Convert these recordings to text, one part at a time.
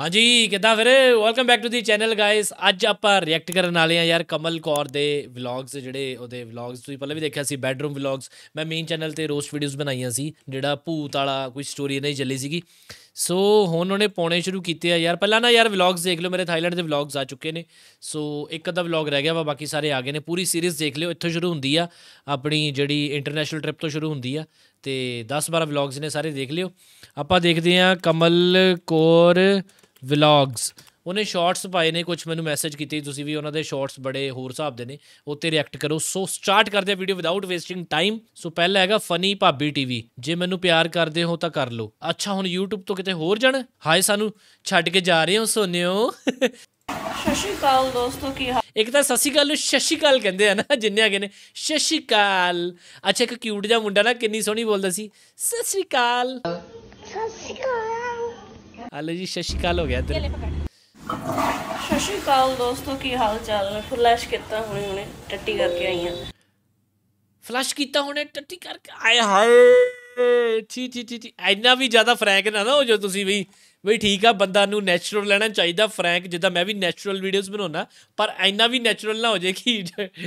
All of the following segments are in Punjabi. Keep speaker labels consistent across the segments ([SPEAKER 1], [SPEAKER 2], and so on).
[SPEAKER 1] ਹਾਂਜੀ ਕਿੱਦਾਂ ਫਿਰ welcome back to the channel guys ਅੱਜ ਆਪਾਂ ਰਿਐਕਟ ਕਰਨ ਵਾਲੇ ਆ ਯਾਰ ਕਮਲ ਕੌਰ ਦੇ ਵਲੌਗਸ ਜਿਹੜੇ ਉਹਦੇ ਵਲੌਗਸ ਤੁਸੀਂ ਪਹਿਲਾਂ ਵੀ ਦੇਖਿਆ ਸੀ ਬੈਡਰੂਮ ਵਲੌਗਸ ਮੈਂ ਮੇਨ ਚੈਨਲ ਤੇ ਰੋਸਟ ਵੀਡੀਓਜ਼ ਬਣਾਈਆਂ ਸੀ ਜਿਹੜਾ ਭੂਤ ਵਾਲਾ ਕੋਈ ਸਟੋਰੀ ਨਹੀਂ ਚੱਲੀ ਸੀਗੀ ਸੋ ਹੁਣ ਉਹਨੇ ਪਾਉਣੇ ਸ਼ੁਰੂ ਕੀਤੇ ਆ ਯਾਰ ਪਹਿਲਾਂ ਨਾ ਯਾਰ ਵਲੌਗਸ ਦੇਖ ਲਓ ਮੇਰੇ ਥਾਈਲੈਂਡ ਦੇ ਵਲੌਗਸ ਆ ਚੁੱਕੇ ਨੇ ਸੋ ਇੱਕ ਅੱਧਾ ਵਲੌਗ ਰਹਿ ਗਿਆ ਵਾ ਬਾਕੀ ਸਾਰੇ ਆ ਗਏ ਨੇ ਪੂਰੀ ਸੀਰੀਜ਼ ਦੇਖ ਲਿਓ ਇੱਥੋਂ ਸ਼ੁਰੂ ਹੁੰਦੀ ਆ ਆਪਣੀ ਜਿਹੜੀ ਇੰਟਰਨੈਸ਼ਨਲ ਟ੍ਰਿਪ ਤੋਂ ਸ਼ੁਰੂ ਹੁੰਦੀ ਆ ਤੇ 10 12 ਵਲੌਗਸ ਨੇ ਸਾਰੇ ਦੇਖ ਲਿਓ ਆਪਾਂ ਦੇਖਦੇ ਆ ਕਮਲ ਕੋਰ ਵਲੌਗਸ ਉਹਨੇ ਸ਼ਾਰਟਸ ਪਾਏ ਨੇ ਕੁਝ ਮੈਨੂੰ ਮੈਸੇਜ ਕੀਤੇ ਤੁਸੀਂ ਵੀ ਉਹਨਾਂ ਦੇ ਸ਼ਾਰਟਸ ਬੜੇ ਹੋਰ ਹਿਸਾਬ ਦੇ ਨੇ ਉੱਤੇ ਰਿਐਕਟ ਕਰੋ ਸੋ ਸਟਾਰਟ ਕਰਦੇ ਆ video without wasting time so ਪਹਿਲਾ ਹੈਗਾ ਫਨੀ ਭਾਬੀ ਟੀਵੀ ਜੇ ਮੈਨੂੰ ਪਿਆਰ ਕਰਦੇ ਹੋ ਤਾਂ ਕਰ ਲਓ ਅੱਛਾ ਹੁਣ YouTube ਤੋਂ ਕਿਤੇ ਹੋਰ ਜਾਣ ਹਾਏ ਸਾਨੂੰ ਛੱਡ ਕੇ ਜਾ ਰਹੇ ਹੋ ਸੋਨਿਓ ਸ਼ਸ਼ੀਕਾਲ ਦੋਸਤੋ ਕੀ ਹਾਲ ਇੱਕ ਤਾਂ ਸਸ਼ੀਕਾਲ ਨੂੰ ਸ਼ਸ਼ੀਕਾਲ ਕਹਿੰਦੇ ਆ ਨਾ ਜਿੰਨੇ ਆਗੇ ਨੇ ਸ਼ਸ਼ੀਕਾਲ ਅੱਛਾ ਇੱਕ ਕਿਊਟ ਜਿਹਾ ਮੁੰਡਾ ਨਾ ਕਿੰਨੀ ਸੋਹਣੀ ਬੋਲਦਾ
[SPEAKER 2] ਸੀ ਸਸ਼ੀਕਾਲ ਸਸ਼ੀਕਾਲ
[SPEAKER 1] ਹਲੋ ਜੀ ਸ਼ਸ਼ੀਕਾਲ ਹੋ
[SPEAKER 2] ਗਿਆ ਤੇਰੇ ਸ਼ਸ਼ੀਕਾਲ ਦੋਸਤੋ ਕੀ ਹਾਲ ਚਾਲ ਨੇ ਫਲੈਸ਼ ਕੀਤਾ ਹੁਣੇ ਹੁਣੇ ਟੱਟੀ ਕਰਕੇ ਆਈ ਆ ਫਲੈਸ਼ ਕੀਤਾ ਹੁਣੇ ਟੱਟੀ ਕਰਕੇ ਆਏ
[SPEAKER 1] ਹਾਏ ਠੀ ਠੀ ਠੀ ਇੰਨਾ ਵੀ ਜ਼ਿਆਦਾ ਫਰੈਂਕ ਨਾ ਨਾ ਹੋ ਜੋ ਤੁਸੀਂ ਵੀ ਬਈ ਠੀਕ ਆ ਬੰਦਾ ਨੂੰ ਨੈਚੁਰਲ ਲੈਣਾ ਚਾਹੀਦਾ ਫਰੈਂਕ ਜਿੱਦਾਂ ਮੈਂ ਵੀ ਨੈਚੁਰਲ ਵੀਡੀਓਜ਼ ਬਣਾਉਣਾ ਪਰ ਐਨਾ ਵੀ ਨੈਚੁਰਲ ਨਾ ਹੋ ਜੇ ਕਿ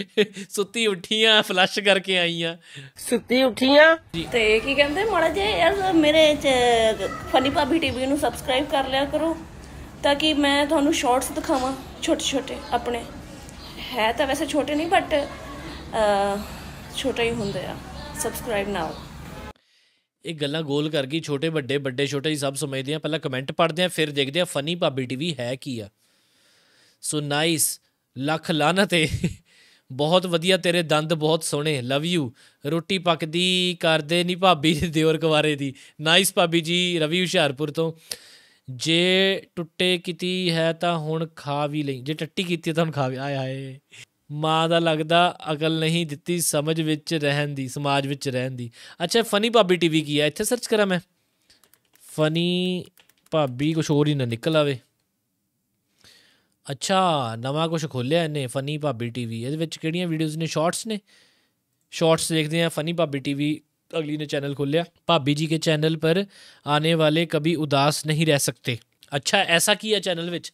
[SPEAKER 1] ਸੁੱਤੀ ਉੱਠੀਆਂ ਫਲਸ਼ ਕਰਕੇ ਆਈਆਂ ਸੁੱਤੀ ਉੱਠੀਆਂ
[SPEAKER 2] ਤੇ ਕੀ ਕਹਿੰਦੇ ਮਾੜਾ ਜੇ ਯਾਰ ਮੇਰੇ ਚ ਫਨੀ ਪਾਬੀ ਟੀਵੀ ਨੂੰ ਸਬਸਕ੍ਰਾਈਬ ਕਰ ਲਿਆ ਕਰੋ ਤਾਂ ਕਿ ਮੈਂ ਤੁਹਾਨੂੰ ਸ਼ਾਰਟਸ ਦਿਖਾਵਾਂ ਛੋਟੇ ਛੋਟੇ ਆਪਣੇ ਹੈ ਤਾਂ ਵੈਸੇ ਛੋਟੇ ਨਹੀਂ ਬਟ ਛੋਟੇ ਹੀ ਹੁੰਦੇ ਆ ਸਬਸਕ੍ਰਾਈਬ ਨਾਓ
[SPEAKER 1] ਇਹ ਗੱਲਾਂ ਗੋਲ ਕਰ ਗਈ ਛੋਟੇ ਵੱਡੇ ਵੱਡੇ ਛੋਟੇ ਸਭ ਸਮਝਦੇ ਆ ਪਹਿਲਾਂ ਕਮੈਂਟ ਪੜ੍ਹਦੇ ਆ ਫਿਰ ਦੇਖਦੇ ਆ ਫਨੀ ਭਾਬੀ ਟੀਵੀ ਹੈ ਕੀ ਆ ਸੋ ਨਾਈਸ ਲੱਖ ਲਾਨਤ ਹੈ ਬਹੁਤ ਵਧੀਆ ਤੇਰੇ ਦੰਦ ਬਹੁਤ ਸੋਹਣੇ ਲਵ ਯੂ ਰੋਟੀ ਪੱਕਦੀ ਕਰਦੇ ਨਹੀਂ ਭਾਬੀ ਦੇ ਦਿਓਰ ਕੁਵਾਰੇ ਦੀ ਨਾਈਸ ਭਾਬੀ ਜੀ ਰਵੀ ਹੁਸ਼ਿਆਰਪੁਰ ਤੋਂ ਜੇ ਟੁੱਟੇ ਕੀਤੀ ਹੈ ਤਾਂ ਹੁਣ ਖਾ ਵੀ ਲਈ ਜੇ ਟੱਟੀ ਕੀਤੀ ਤਾਂ ਹੁਣ ਖਾ ਵੀ ਆਏ ਆਏ ਮਾਂ ਦਾ ਲੱਗਦਾ ਅਕਲ ਨਹੀਂ ਦਿੱਤੀ ਸਮਝ ਵਿੱਚ ਰਹਿਣ ਦੀ ਸਮਾਜ ਵਿੱਚ ਰਹਿਣ ਦੀ ਅੱਛਾ ਫਨੀ ਭਾਬੀ ਟੀਵੀ ਕੀ ਹੈ ਇੱਥੇ ਸਰਚ ਕਰਾਂ ਮੈਂ ਫਨੀ ਭਾਬੀ ਕੁਝ ਹੋਰ ਹੀ ਨਾ ਨਿਕਲ ਆਵੇ ਅੱਛਾ ਨਵਾਂ ਕੁਝ ਖੋਲਿਆ ਇਹਨੇ ਫਨੀ ਭਾਬੀ ਟੀਵੀ ਇਹਦੇ ਵਿੱਚ ਕਿਹੜੀਆਂ ਵੀਡੀਓਜ਼ ਨੇ ਸ਼ਾਰਟਸ ਨੇ ਸ਼ਾਰਟਸ ਦੇਖਦੇ ਆ ਫਨੀ ਭਾਬੀ ਟੀਵੀ ਅਗਲੀ ਨੇ ਚੈਨਲ ਖੋਲਿਆ ਭਾਬੀ ਜੀ ਕੇ ਚੈਨਲ ਪਰ ਆਨੇ ਵਾਲੇ ਕبھی ਉਦਾਸ ਨਹੀਂ ਰਹਿ ਸਕਤੇ ਅੱਛਾ ਐਸਾ ਕੀ ਹੈ ਚੈਨਲ ਵਿੱਚ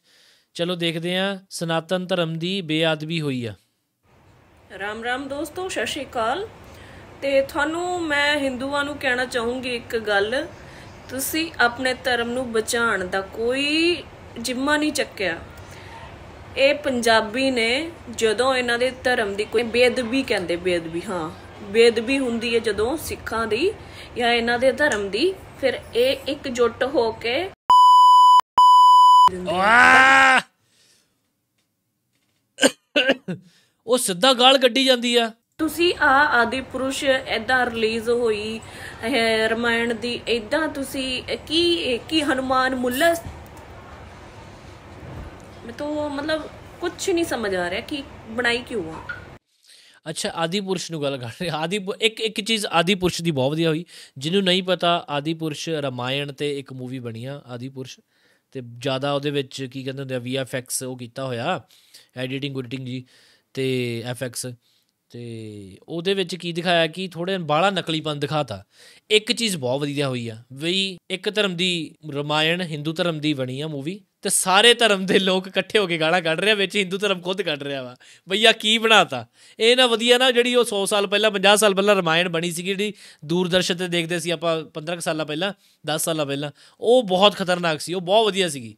[SPEAKER 1] ਚਲੋ ਦੇਖਦੇ ਹਾਂ ਸਨਾਤਨ ਧਰਮ ਦੀ ਬੇਅਦਬੀ ਹੋਈ ਆ
[SPEAKER 2] ਰਾਮ ਰਾਮ ਦੋਸਤੋ ਸਤਿ ਸ਼੍ਰੀ ਅਕਾਲ ਤੇ ਤੁਹਾਨੂੰ ਮੈਂ ਹਿੰਦੂਆਂ ਨੂੰ ਕਹਿਣਾ ਚਾਹੂੰਗੀ ਇੱਕ ਗੱਲ ਤੁਸੀਂ ਆਪਣੇ ਧਰਮ ਨੂੰ ਬਚਾਉਣ ਦਾ ਕੋਈ ਜਿੰਮਾ ਨਹੀਂ ਚੱਕਿਆ ਇਹ ਪੰਜਾਬੀ ਨੇ ਜਦੋਂ ਇਹਨਾਂ ਦੇ ਧਰਮ ਦੀ ਕੋਈ ਬੇਅਦਬੀ ਕਹਿੰਦੇ ਬੇਅਦਬੀ ਹਾਂ ਬੇਅਦਬੀ ਹੁੰਦੀ ਹੈ ਜਦੋਂ ਸਿੱਖਾਂ ਦੀ ਜਾਂ ਇਹਨਾਂ ਦੇ ਧਰਮ ਦੀ ਫਿਰ ਇਹ ਇੱਕ ਜੁੱਟ ਹੋ ਕੇ ਵਾਹ ਉਹ ਸਿੱਧਾ ਗਾਲ ਗੱਡੀ ਜਾਂਦੀ ਆ ਤੁਸੀਂ ਆ ਆਦਿ ਪੁਰਸ਼ ਐਦਾਂ ਰਿਲੀਜ਼ ਹੋਈ ਰਮਾਇਣ ਦੀ ਐਦਾਂ ਤੁਸੀਂ ਕੀ ਕੀ ਹਨੂਮਾਨ ਮੁੱਲਾ ਤੋ ਮਤਲਬ ਕੁਝ ਨਹੀਂ ਸਮਝ ਆ ਰਿਹਾ ਕਿ ਬਣਾਈ ਕਿਉਂ ਆ
[SPEAKER 1] ਅੱਛਾ ਆਦੀ ਪੁਰਸ਼ ਨੂੰ ਗੱਲ ਕਰ ਰਹੇ ਆਦੀ ਇੱਕ ਇੱਕ ਚੀਜ਼ ਆਦੀ ਪੁਰਸ਼ ਦੀ ਬਹੁਤ ਵਧੀਆ ਹੋਈ ਜਿਹਨੂੰ ਨਹੀਂ ਪਤਾ ਆਦੀ ਪੁਰਸ਼ ਰਮਾਇਣ ਤੇ ਇੱਕ ਮੂਵੀ ਬਣੀ ਆ ਆਦੀ ਪੁਰਸ਼ ਤੇ ਜ਼ਿਆਦਾ ਉਹਦੇ ਵਿੱਚ ਕੀ ਕਹਿੰਦੇ ਹੁੰਦੇ ਆ ਵੀਐਫਐਕਸ ਉਹ ਕੀਤਾ ਹੋਇਆ ਐਡੀਟਿੰਗ ਐਡੀਟਿੰਗ ਜੀ ਤੇ ਐਫਐਕਸ ਤੇ ਉਹਦੇ ਵਿੱਚ ਕੀ ਦਿਖਾਇਆ ਕਿ ਥੋੜੇ ਬਾਲਾ ਨਕਲੀਪਨ ਦਿਖਾਤਾ ਇੱਕ ਚੀਜ਼ ਬਹੁਤ ਵਧੀਆ ਹੋਈ ਆ ਵੀ ਇੱਕ ਧਰਮ ਦੀ ਰਮਾਇਣ ਹਿੰਦੂ ਧਰਮ ਦੀ ਬਣੀ ਆ ਮੂਵੀ ਤੇ ਸਾਰੇ ਧਰਮ ਦੇ ਲੋਕ ਇਕੱਠੇ ਹੋ ਕੇ ਗਾਣਾ ਕੱਢ ਰਿਹਾ ਵਿੱਚ ਹਿੰਦੂ ਧਰਮ ਖੁਦ ਕੱਢ ਰਿਹਾ ਵਾ ਬਈਆ ਕੀ ਬਣਾਤਾ ਇਹ ਨਾ ਵਧੀਆ ਨਾ ਜਿਹੜੀ ਉਹ 100 ਸਾਲ ਪਹਿਲਾਂ 50 ਸਾਲ ਪਹਿਲਾਂ ਰਮਾਇਣ ਬਣੀ ਸੀ ਜਿਹੜੀ ਦੂਰਦਰਸ਼ਨ ਤੇ ਦੇਖਦੇ ਸੀ ਆਪਾਂ 15 ਸਾਲਾਂ ਪਹਿਲਾਂ 10 ਸਾਲਾਂ ਪਹਿਲਾਂ ਉਹ ਬਹੁਤ ਖਤਰਨਾਕ ਸੀ ਉਹ ਬਹੁਤ ਵਧੀਆ ਸੀਗੀ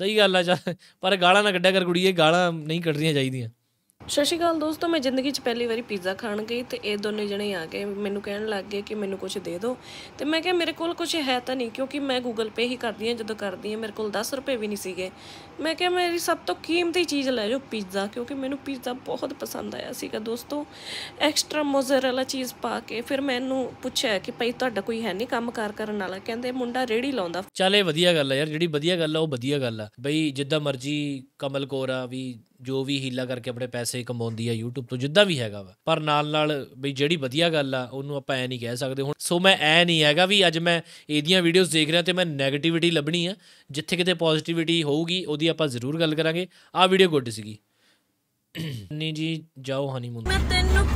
[SPEAKER 1] ਸਹੀ ਗੱਲ ਆ ਪਰ ਗਾਲਾਂ ਨਾ ਕੱਢਿਆ ਕਰ ਕੁੜੀਏ ਗਾਲਾਂ ਨਹੀਂ ਕੱਢਣੀਆਂ ਚਾਹੀਦੀਆਂ
[SPEAKER 2] ਸਤਿ ਸ਼੍ਰੀ ਅਕਾਲ ਦੋਸਤੋ ਮੈਂ ਜ਼ਿੰਦਗੀ 'ਚ ਪਹਿਲੀ ਵਾਰੀ ਪੀਜ਼ਾ ਖਾਣ ਗਈ ਤੇ ਇਹ ਦੋਨੇ ਜਣੇ ਆ ਗਏ ਮੈਨੂੰ ਕਹਿਣ ਲੱਗ ਗਏ ਕਿ ਮੈਨੂੰ ਕੁਝ ਦੇ ਦਿਓ ਤੇ ਮੈਂ ਕਿਹਾ ਮੇਰੇ ਕੋਲ ਕੁਝ ਹੈ ਤਾਂ ਨਹੀਂ ਕਿਉਂਕਿ ਮੈਂ ਗੂਗਲ ਪੇ ਹੀ ਕਰਦੀ ਹਾਂ ਜਦੋਂ ਕਰਦੀ ਹਾਂ ਮੇਰੇ ਕੋਲ 10 ਰੁਪਏ ਵੀ ਨਹੀਂ ਸੀਗੇ ਮੈਂ ਕਿਹਾ ਮੇਰੀ ਸਭ ਤੋਂ ਕੀਮਤੀ ਚੀਜ਼ ਲੈ ਜਾਓ ਪੀਜ਼ਾ ਕਿਉਂਕਿ ਮੈਨੂੰ ਪੀਜ਼ਾ ਬਹੁਤ ਪਸੰਦ ਆਇਆ ਸੀਗਾ ਦੋਸਤੋ ਐਕਸਟਰਾ ਮੋਜ਼ਰੇਲਾ ਚੀਜ਼ ਪਾ ਕੇ ਫਿਰ ਮੈਨੂੰ ਪੁੱਛਿਆ ਕਿ ਭਾਈ ਤੁਹਾਡਾ ਕੋਈ ਹੈ ਨਹੀਂ ਕੰਮ ਕਾਰ ਕਰਨ ਵਾਲਾ ਕਹਿੰਦੇ ਮੁੰਡਾ ਰੇੜੀ ਲਾਉਂਦਾ
[SPEAKER 1] ਚਲੇ ਵਧੀਆ ਗੱਲ ਆ ਯਾਰ ਜਿਹੜੀ ਵਧੀਆ ਗੱਲ ਆ ਉਹ ਵਧੀਆ ਗੱਲ ਆ ਬਈ ਜਿੱਦਾਂ ਮਰਜ਼ੀ ਕਮਲ ਕੋਰਾ ਵੀ ਜੋ ਵੀ ਹੀਲਾ ਕਰਕੇ ਆਪਣੇ ਪੈਸੇ ਪੈਸੇ ਕਮਾਉਂਦੀ ਆ YouTube ਤੋਂ ਜਿੱਦਾਂ ਵੀ ਹੈਗਾ ਵਾ ਪਰ ਨਾਲ ਨਾਲ ਬਈ ਜਿਹੜੀ ਵਧੀਆ ਗੱਲ ਆ ਉਹਨੂੰ ਆਪਾਂ ਐ ਨਹੀਂ ਕਹਿ ਸਕਦੇ ਹੁਣ ਸੋ ਮੈਂ ਐ ਨਹੀਂ ਹੈਗਾ ਵੀ ਅੱਜ ਮੈਂ ਇਹਦੀਆਂ ਵੀਡੀਓਜ਼ ਦੇਖ ਰਿਹਾ ਤੇ ਮੈਂ 네ਗੇਟਿਵਿਟੀ ਲੱਭਣੀ ਆ ਜਿੱਥੇ ਕਿਤੇ ਪੋਜ਼ਿਟਿਵਿਟੀ ਹੋਊਗੀ ਉਹਦੀ ਆਪਾਂ ਜ਼ਰੂਰ ਗੱਲ ਕਰਾਂਗੇ ਆ ਵੀਡੀਓ ਗੁੱਡ ਸੀਗੀ ਨਹੀਂ ਜੀ ਜਾਓ ਹਨੀਮੂਨ ਮੈਂ
[SPEAKER 2] ਤੈਨੂੰ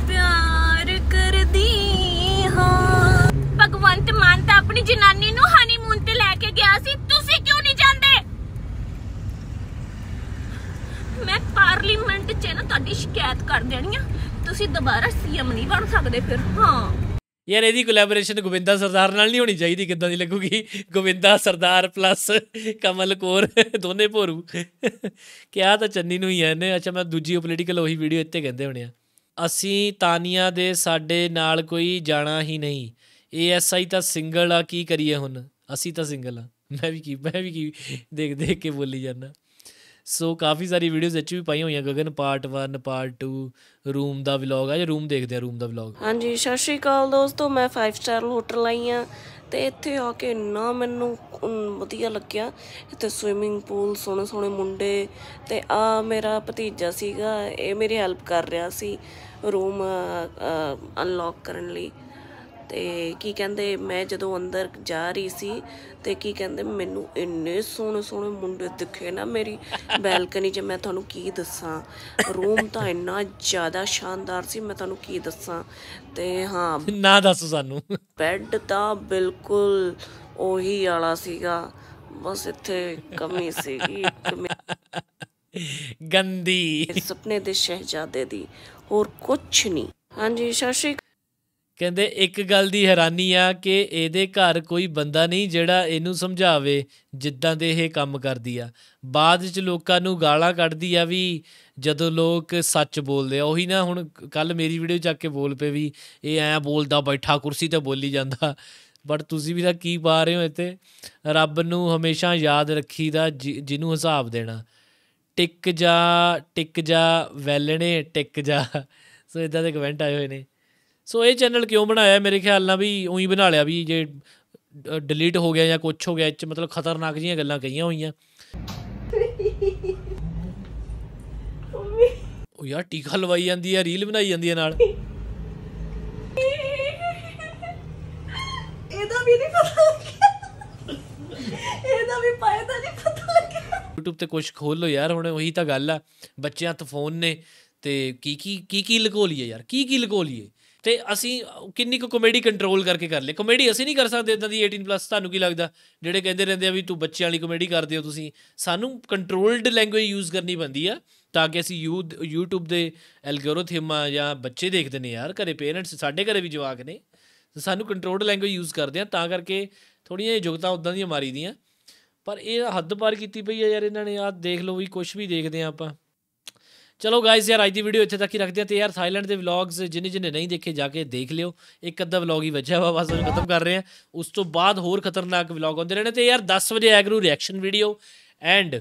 [SPEAKER 2] ਦੁਬਾਰਾ ਸੀਐਮ ਨਹੀਂ ਬਣ ਸਕਦੇ ਫਿਰ ਹਾਂ
[SPEAKER 1] ਯਾਰ ਇਹਦੀ ਕੋਲੈਬੋਰੇਸ਼ਨ ਗੋਵਿੰਦਾ ਸਰਦਾਰ ਨਾਲ ਨਹੀਂ ਹੋਣੀ ਚਾਹੀਦੀ ਕਿੱਦਾਂ ਦੀ ਲੱਗੂਗੀ ਗੋਵਿੰਦਾ ਸਰਦਾਰ ਪਲੱਸ ਕਮਲ ਕੋਰ ਦੋਨੇ ਭੋਰੂ ਕਿਹਾ ਤਾਂ ਚੰਨੀ ਨੂੰ ਹੀ ਹੈ ਨੇ ਅੱਛਾ ਮੈਂ ਦੂਜੀ ਪੋਲੀਟੀਕਲ ਉਹੀ ਵੀਡੀਓ ਇੱਥੇ ਕਹਿੰਦੇ ਹੋਣੇ ਆ ਅਸੀਂ ਤਾਨੀਆਂ ਦੇ ਸਾਡੇ ਨਾਲ ਕੋਈ ਜਾਣਾ ਹੀ ਨਹੀਂ ਏਐਸਆਈ ਤਾਂ ਸਿੰਗਲ ਆ ਕੀ ਕਰੀਏ ਹੁਣ ਅਸੀਂ ਤਾਂ ਸਿੰਗਲ ਆ ਮੈਂ ਵੀ ਕੀ ਮੈਂ ਵੀ ਕੀ ਦੇਖ ਦੇਖ ਕੇ ਬੋਲੀ ਜਾਂਦਾ ਸੋ ਕਾਫੀ ਸਾਰੀ ਵੀਡੀਓਜ਼ ਇੱਚ ਵੀ ਪਾਈ ਹੋਈਆਂ ਗਗਨ ਪਾਰਟ 1 ਪਾਰਟ 2 ਰੂਮ ਦਾ ਵਲੌਗ ਆ ਜਾਂ ਰੂਮ ਦੇਖਦੇ ਆ ਰੂਮ ਦਾ ਵਲੌਗ
[SPEAKER 2] ਹਾਂਜੀ ਸਤਿ ਸ਼੍ਰੀ ਅਕਾਲ ਦੋਸਤੋ ਮੈਂ 5 ਸਟਾਰ ਹੋਟਲ ਆਈ ਆ ਤੇ ਇੱਥੇ ਆ ਕੇ ਨਾ ਮੈਨੂੰ ਵਧੀਆ ਲੱਗਿਆ ਇੱਥੇ সুইমিং ਪੂਲ ਸੋਹਣੇ ਸੋਹਣੇ ਮੁੰਡੇ ਤੇ ਆ ਮੇਰਾ ਭਤੀਜਾ ਸੀਗਾ ਇਹ ਮੇਰੀ ਹੈਲਪ ਕਰ ਰਿਹਾ ਸੀ ਰੂਮ ਅਨਲੌਕ ਕਰਨ ਲਈ ਤੇ ਕੀ ਕਹਿੰਦੇ ਮੈਂ ਜਦੋਂ ਅੰਦਰ ਜਾ ਰਹੀ ਸੀ ਤੇ ਕੀ ਕਹਿੰਦੇ ਮੈਨੂੰ ਇੰਨੇ ਸੋਹਣੇ ਸੋਹਣੇ ਮੁੰਡੇ ਦਿਖੇ ਨਾ ਮੇਰੀ ਬੈਲਕਨੀ 'ਚ ਮੈਂ ਤੁਹਾਨੂੰ ਕੀ ਦੱਸਾਂ ਰੂਮ ਤਾਂ ਇੰਨਾ ਜ਼ਿਆਦਾ ਸ਼ਾਨਦਾਰ ਸੀ ਮੈਂ ਤੁਹਾਨੂੰ ਕੀ ਦੱਸਾਂ ਤੇ ਹਾਂ ਨਾ ਦੱਸ ਸਾਨੂੰ ਬੈੱਡ ਤਾਂ ਬਿਲਕੁਲ ਉਹੀ ਵਾਲਾ ਸੀਗਾ ਬਸ ਇੱਥੇ ਕਮੀ ਸੀਗੀ ਗੰਦੀ ਸੁਪਨੇ ਦੇ ਸ਼ਹਿਜ਼ਾਦੇ ਦੀ ਹੋਰ ਕੁਝ ਨਹੀਂ ਹਾਂਜੀ ਸ਼ਸ਼ੀ ਕਹਿੰਦੇ ਇੱਕ ਗੱਲ ਦੀ ਹੈਰਾਨੀ
[SPEAKER 1] ਆ ਕਿ ਇਹਦੇ ਘਰ ਕੋਈ ਬੰਦਾ ਨਹੀਂ ਜਿਹੜਾ ਇਹਨੂੰ ਸਮਝਾਵੇ ਜਿੱਦਾਂ ਦੇ ਇਹ ਕੰਮ ਕਰਦੀ ਆ ਬਾਅਦ ਵਿੱਚ ਲੋਕਾਂ ਨੂੰ ਗਾਲਾਂ ਕੱਢਦੀ ਆ ਵੀ ਜਦੋਂ ਲੋਕ ਸੱਚ ਬੋਲਦੇ ਆ ਉਹੀ ਨਾ ਹੁਣ ਕੱਲ ਮੇਰੀ ਵੀਡੀਓ ਚੱਕ ਕੇ ਬੋਲ ਪਏ ਵੀ ਇਹ ਐ ਬੋਲਦਾ ਬੈਠਾ ਕੁਰਸੀ ਤੇ ਬੋਲੀ ਜਾਂਦਾ ਬਟ ਤੁਸੀਂ ਵੀ ਤਾਂ ਕੀ ਪਾ ਰਹੇ ਹੋ ਇੱਥੇ ਰੱਬ ਨੂੰ ਹਮੇਸ਼ਾ ਯਾਦ ਰੱਖੀਦਾ ਜਿਹਨੂੰ ਹਿਸਾਬ ਦੇਣਾ ਟਿਕ ਜਾ ਟਿਕ ਜਾ ਵੈਲਣੇ ਟਿਕ ਜਾ ਸੋ ਇਦਾਂ ਦੇ ਕਮੈਂਟ ਆਏ ਹੋਏ ਨੇ ਸੋ ਇਹ ਚੈਨਲ ਕਿਉਂ ਬਣਾਇਆ ਮੇਰੇ ਖਿਆਲ ਨਾਲ ਵੀ ਉਹੀ ਬਣਾ ਲਿਆ ਵੀ ਜੇ ਡਿਲੀਟ ਹੋ ਗਿਆ ਜਾਂ ਕੁਝ ਹੋ ਗਿਆ ਇੱਚ ਮਤਲਬ ਖਤਰਨਾਕ ਜੀਆਂ ਗੱਲਾਂ ਕਹੀਆਂ ਹੋਈਆਂ ਉਹ ਯਾਰ ਟੀਕਾ ਲਵਾਈ ਜਾਂਦੀ ਹੈ ਰੀਲ ਬਣਾਈ ਜਾਂਦੀ ਹੈ ਨਾਲ
[SPEAKER 2] ਇਹਦਾ ਵੀ ਨਹੀਂ ਪਤਾ ਇਹਦਾ ਵੀ ਪਾਇਆ ਤਾਂ ਨਹੀਂ ਪਤਾ ਲੱਗਿਆ
[SPEAKER 1] YouTube ਤੇ ਕੁਝ ਖੋਲ ਲੋ ਯਾਰ ਹੁਣ ਉਹੀ ਤਾਂ ਗੱਲ ਆ ਬੱਚਿਆਂ ਤੋਂ ਫੋਨ ਨੇ ਤੇ ਕੀ ਕੀ ਕੀ ਕੀ ਲਕੋ ਲਈਏ ਯਾਰ ਕੀ ਕੀ ਲਕੋ ਲਈਏ ਤੇ ਅਸੀਂ ਕਿੰਨੀ ਕੁ ਕਮੇਡੀ ਕੰਟਰੋਲ ਕਰਕੇ ਕਰ ਲਈ ਕਮੇਡੀ ਅਸੀਂ ਨਹੀਂ ਕਰ ਸਕਦੇ ਇਦਾਂ ਦੀ 18 ਪਲੱਸ ਤੁਹਾਨੂੰ ਕੀ ਲੱਗਦਾ ਜਿਹੜੇ ਕਹਿੰਦੇ ਰਹਿੰਦੇ ਆ ਵੀ ਤੂੰ ਬੱਚਿਆਂ ਵਾਲੀ ਕਮੇਡੀ ਕਰਦੇ ਹੋ ਤੁਸੀਂ ਸਾਨੂੰ ਕੰਟਰੋਲਡ ਲੈਂਗੁਏਜ ਯੂਜ਼ ਕਰਨੀ ਪੈਂਦੀ ਆ ਤਾਂ ਕਿ ਅਸੀਂ YouTube ਦੇ ਐਲਗੋਰਿਥਮ ਜਾਂ ਬੱਚੇ ਦੇਖਦੇ ਨੇ ਯਾਰ ਘਰੇ ਪੇਰੈਂਟਸ ਸਾਡੇ ਘਰੇ ਵੀ ਜਵਾਕ ਨੇ ਸਾਨੂੰ ਕੰਟਰੋਲਡ ਲੈਂਗੁਏਜ ਯੂਜ਼ ਕਰਦੇ ਆ ਤਾਂ ਕਰਕੇ ਥੋੜੀਆਂ ਜੁਗਤਾਂ ਉਦਾਂ ਦੀਆਂ ਮਾਰੀ ਦੀਆਂ ਪਰ ਇਹ ਹੱਦ ਪਾਰ ਕੀਤੀ ਪਈ ਆ ਯਾਰ ਇਹਨਾਂ ਨੇ ਆ ਦੇਖ ਲਓ ਵੀ ਕੁਝ ਵੀ ਦੇਖਦੇ ਆ ਆਪਾਂ ਚਲੋ ਗਾਇਜ਼ ਯਾਰ ਅੱਜ ਦੀ ਵੀਡੀਓ ਇੱਥੇ ਤੱਕ ਹੀ ਰੱਖਦੇ ਆ ਤੇ ਯਾਰ ਥਾਈਲੈਂਡ ਦੇ ਵਲੌਗਸ ਜਿੰਨੇ ਜਿੰਨੇ ਨਹੀਂ ਦੇਖੇ ਜਾ ਕੇ ਦੇਖ ਲਿਓ ਇੱਕ ਅੱਧਾ ਵਲੌਗ ਹੀ ਬਚਿਆ ਵਾ ਬਸ ਉਹਨੂੰ ਖਤਮ ਕਰ ਰਹੇ ਆ ਉਸ ਤੋਂ ਬਾਅਦ ਹੋਰ ਖਤਰਨਾਕ ਵਲੌਗ ਆਉਂਦੇ ਰਹਿਣੇ ਤੇ ਯਾਰ 10 ਵਜੇ ਐਗਰੂ ਰਿਐਕਸ਼ਨ ਵੀਡੀਓ ਐਂਡ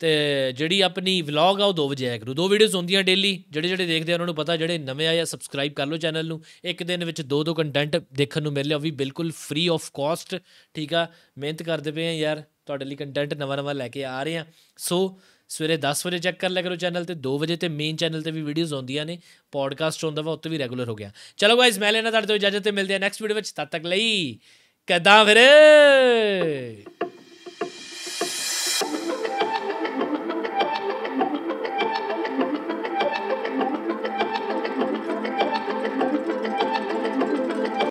[SPEAKER 1] ਤੇ ਜਿਹੜੀ ਆਪਣੀ ਵਲੌਗ ਆ ਉਹ 2 ਵਜੇ ਐਗਰੂ ਦੋ ਵੀਡੀਓਜ਼ ਹੁੰਦੀਆਂ ਡੇਲੀ ਜਿਹੜੇ ਜਿਹੜੇ ਦੇਖਦੇ ਆ ਉਹਨਾਂ ਨੂੰ ਪਤਾ ਜਿਹੜੇ ਨਵੇਂ ਆਏ ਆ ਸਬਸਕ੍ਰਾਈਬ ਕਰ ਲਓ ਚੈਨਲ ਨੂੰ ਇੱਕ ਦਿਨ ਵਿੱਚ ਦੋ ਦੋ ਕੰਟੈਂਟ ਦੇਖਣ ਨੂੰ ਮਿਲ ਲਿਆ ਉਹ ਵੀ ਬਿਲਕੁਲ ਫ੍ਰੀ ਆਫ ਕਾਸਟ ਠੀਕ ਆ ਮਿਹਨਤ ਕਰਦੇ ਪਏ ਆ ਯਾਰ ਤੁਹਾਡੇ ਲਈ ਕੰਟੈਂਟ ਨਵਾਂ ਨਵਾਂ ਲੈ ਕੇ ਆ ਰਹੇ ਆ ਸੋ ਸਵੇਰੇ 10 ਵਜੇ ਚੈੱਕ ਕਰ ਲਿਆ ਕਰੋ ਚੈਨਲ ਤੇ 2 ਵਜੇ ਤੇ ਮੇਨ ਚੈਨਲ ਤੇ ਵੀ ਵੀਡੀਓਜ਼ ਆਉਂਦੀਆਂ ਨੇ ਪੋਡਕਾਸਟ ਹੁੰਦਾ ਵਾ ਉੱਤੇ ਵੀ ਰੈਗੂਲਰ ਹੋ ਗਿਆ ਚਲੋ ਗਾਇਸ ਮੈਂ ਲੈਣਾ ਤੁਹਾਡੇ ਤੋਂ ਇਜਾਜ਼ਤ ਤੇ ਮਿਲਦੇ ਆ ਨੈਕਸਟ ਵੀਡੀਓ ਵਿੱਚ ਤਦ ਤੱਕ ਲਈ ਕਦਾਂ ਫਿਰ